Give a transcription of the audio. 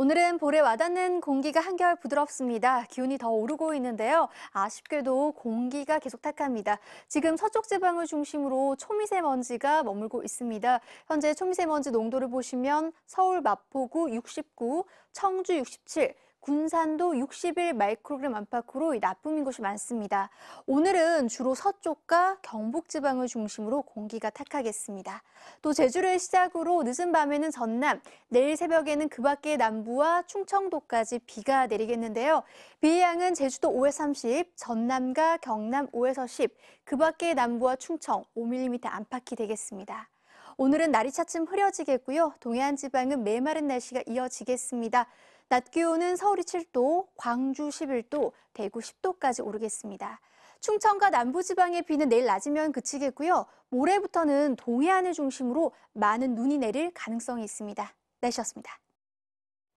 오늘은 볼에 와닿는 공기가 한결 부드럽습니다. 기온이 더 오르고 있는데요. 아쉽게도 공기가 계속 탁합니다. 지금 서쪽 지방을 중심으로 초미세먼지가 머물고 있습니다. 현재 초미세먼지 농도를 보시면 서울 마포구 69, 청주 67, 군산도 60일 마이크로그램 안팎으로 나쁨인 곳이 많습니다. 오늘은 주로 서쪽과 경북 지방을 중심으로 공기가 탁하겠습니다. 또 제주를 시작으로 늦은 밤에는 전남, 내일 새벽에는 그 밖의 남부와 충청도까지 비가 내리겠는데요. 비의 양은 제주도 5에서 30, 전남과 경남 5에서 10, 그 밖의 남부와 충청 5mm 안팎이 되겠습니다. 오늘은 날이 차츰 흐려지겠고요. 동해안 지방은 메마른 날씨가 이어지겠습니다. 낮 기온은 서울이 7도, 광주 11도, 대구 10도까지 오르겠습니다. 충청과 남부지방의 비는 내일 낮이면 그치겠고요. 모레부터는 동해안을 중심으로 많은 눈이 내릴 가능성이 있습니다. 내셨습니다